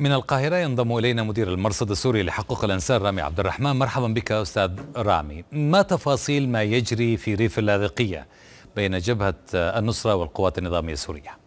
من القاهرة ينضم إلينا مدير المرصد السوري لحقوق الإنسان رامي عبد الرحمن مرحبا بك أستاذ رامي ما تفاصيل ما يجري في ريف اللاذقية بين جبهة النصرة والقوات النظامية السورية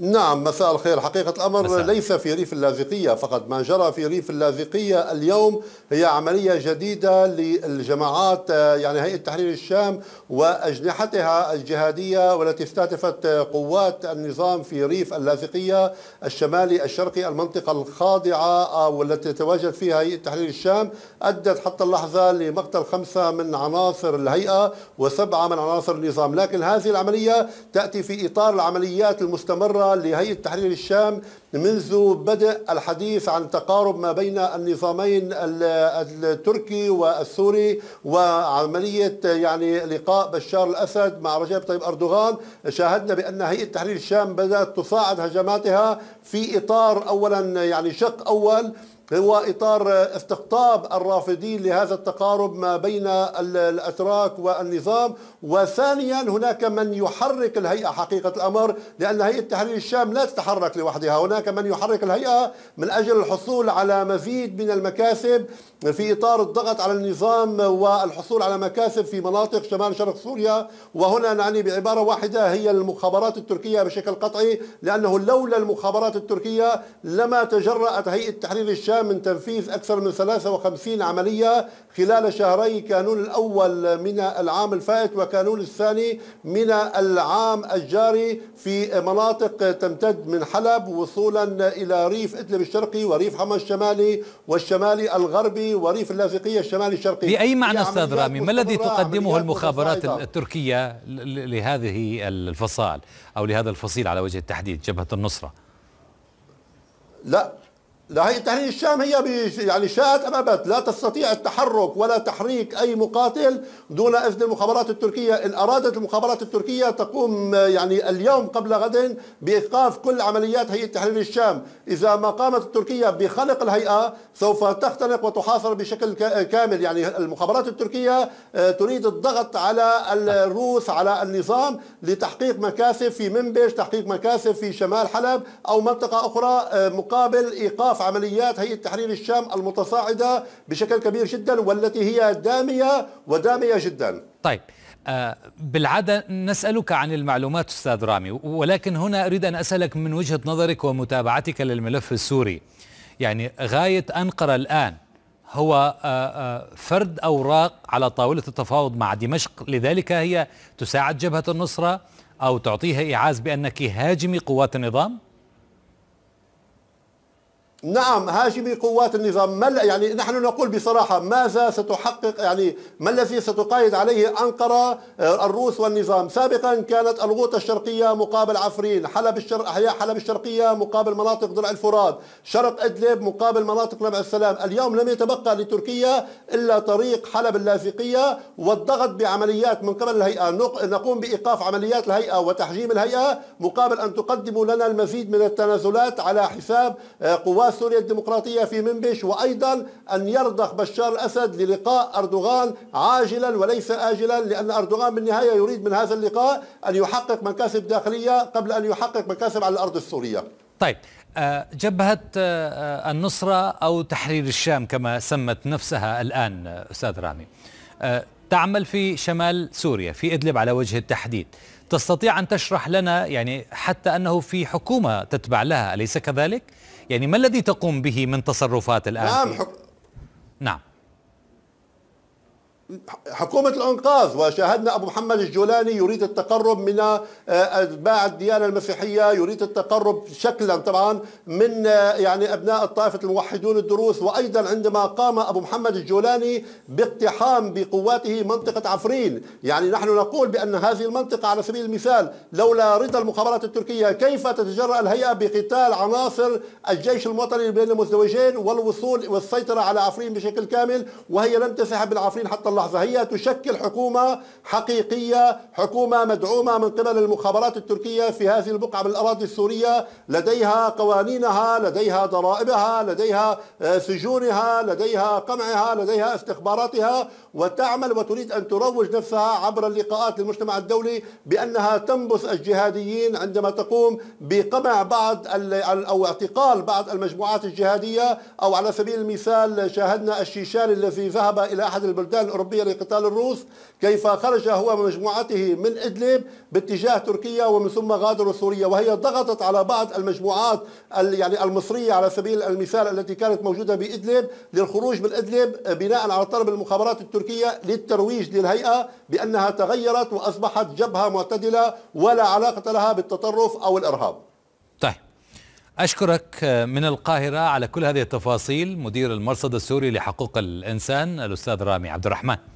نعم مساء الخير حقيقة الأمر مساء. ليس في ريف اللاذقية فقط ما جرى في ريف اللاذقية اليوم هي عملية جديدة للجماعات يعني هيئة تحرير الشام وأجنحتها الجهادية والتي استهدفت قوات النظام في ريف اللاذقية الشمالي الشرقي المنطقة الخاضعة آه، والتي تتواجد فيها هيئة تحرير الشام أدت حتى اللحظة لمقتل خمسة من عناصر الهيئة وسبعة من عناصر النظام لكن هذه العملية تأتي في إطار العمليات المستمرة لهيئة تحرير الشام منذ بدء الحديث عن تقارب ما بين النظامين التركي والسوري وعملية يعني لقاء بشار الأسد مع رجب طيب أردوغان شاهدنا بأن هيئة تحرير الشام بدأت تصاعد هجماتها في إطار أولا يعني شق أول هو اطار استقطاب الرافضين لهذا التقارب ما بين الاتراك والنظام وثانيا هناك من يحرك الهيئه حقيقه الامر لان هيئه تحرير الشام لا تتحرك لوحدها هناك من يحرك الهيئة من أجل الحصول على مزيد من المكاسب في إطار الضغط على النظام والحصول على مكاسب في مناطق شمال شرق سوريا وهنا نعني بعبارة واحدة هي المخابرات التركية بشكل قطعي لأنه لولا المخابرات التركية لما تجرأت هيئة تحرير الشام من تنفيذ أكثر من 53 عملية خلال شهري كانون الأول من العام الفائت وكانون الثاني من العام الجاري في مناطق تمتد من حلب وصولا إلى ريف إدلب الشرقي وريف حما الشمالي والشمالي الغربي وريف اللاذقية الشمالي الشرقي بأي معنى أستاذ رامي ما الذي تقدمه المخابرات التركية لهذه الفصائل أو لهذا الفصيل على وجه التحديد جبهة النصرة لا لا هي الشام هي يعني شاءت ام ابت لا تستطيع التحرك ولا تحريك اي مقاتل دون اذن المخابرات التركيه ان ارادت المخابرات التركيه تقوم يعني اليوم قبل غد بايقاف كل عمليات هيئه تحرير الشام اذا ما قامت التركيه بخلق الهيئه سوف تختنق وتحاصر بشكل كامل يعني المخابرات التركيه آه، تريد الضغط على الروس على النظام لتحقيق مكاسب في منبج تحقيق مكاسب في شمال حلب او منطقه اخرى آه، مقابل ايقاف إيقاف عمليات هيئة تحرير الشام المتصاعدة بشكل كبير جدا والتي هي دامية ودامية جدا طيب آه، بالعادة نسألك عن المعلومات أستاذ رامي ولكن هنا أريد أن أسألك من وجهة نظرك ومتابعتك للملف السوري يعني غاية أنقرة الآن هو آه، آه، فرد أوراق على طاولة التفاوض مع دمشق لذلك هي تساعد جبهة النصرة أو تعطيها إعاز بأنك هاجمي قوات النظام؟ نعم هاجمي قوات النظام ما يعني نحن نقول بصراحة ماذا ستحقق يعني ما الذي ستقايد عليه أنقرة آه، الروس والنظام سابقا كانت الغوطة الشرقية مقابل عفرين حلب الشرق أحياء حلب الشرقية مقابل مناطق درع الفرات شرق إدلب مقابل مناطق نبع السلام اليوم لم يتبقى لتركيا إلا طريق حلب اللاذقية والضغط بعمليات من قبل الهيئة نقوم بإيقاف عمليات الهيئة وتحجيم الهيئة مقابل أن تقدموا لنا المزيد من التنازلات على حساب آه، قوات سوريا الديمقراطية في منبش وأيضا أن يرضخ بشار الأسد للقاء أردوغان عاجلا وليس آجلا لأن أردوغان بالنهاية يريد من هذا اللقاء أن يحقق مكاسب داخلية قبل أن يحقق مكاسب على الأرض السورية طيب آه، جبهة آه، النصرة أو تحرير الشام كما سمت نفسها الآن أستاذ رامي آه، تعمل في شمال سوريا في إدلب على وجه التحديد تستطيع أن تشرح لنا يعني حتى أنه في حكومة تتبع لها أليس كذلك؟ يعني ما الذي تقوم به من تصرفات الآن؟ نعم حك... نعم حكومة الإنقاذ وشاهدنا أبو محمد الجولاني يريد التقرب من آه، أتباع الديانة المسيحية يريد التقرب شكلا طبعا من آه، يعني أبناء الطائفة الموحدون الدروس وأيضا عندما قام أبو محمد الجولاني باقتحام بقواته منطقة عفرين يعني نحن نقول بأن هذه المنطقة على سبيل المثال لولا رضا المخابرات التركية كيف تتجرأ الهيئة بقتال عناصر الجيش الوطني بين المزدوجين والوصول والسيطرة على عفرين بشكل كامل وهي لم تسحب العفرين حتى اللحظة هي تشكل حكومة حقيقية حكومة مدعومة من قبل المخابرات التركية في هذه البقعة من الأراضي السورية لديها قوانينها لديها ضرائبها لديها آه، سجونها لديها قمعها لديها استخباراتها وتعمل وتريد أن تروج نفسها عبر اللقاءات للمجتمع الدولي بأنها تنبث الجهاديين عندما تقوم بقمع بعض أو اعتقال بعض المجموعات الجهادية أو على سبيل المثال شاهدنا الشيشان الذي ذهب إلى أحد البلدان الأوروبية الأوروبية لقتال الروس كيف خرج هو ومجموعته من إدلب باتجاه تركيا ومن ثم غادروا سوريا وهي ضغطت على بعض المجموعات يعني المصرية على سبيل المثال التي كانت موجودة بإدلب للخروج من إدلب بناء على طلب المخابرات التركية للترويج للهيئة بأنها تغيرت وأصبحت جبهة معتدلة ولا علاقة لها بالتطرف أو الإرهاب طيب أشكرك من القاهرة على كل هذه التفاصيل مدير المرصد السوري لحقوق الإنسان الأستاذ رامي عبد الرحمن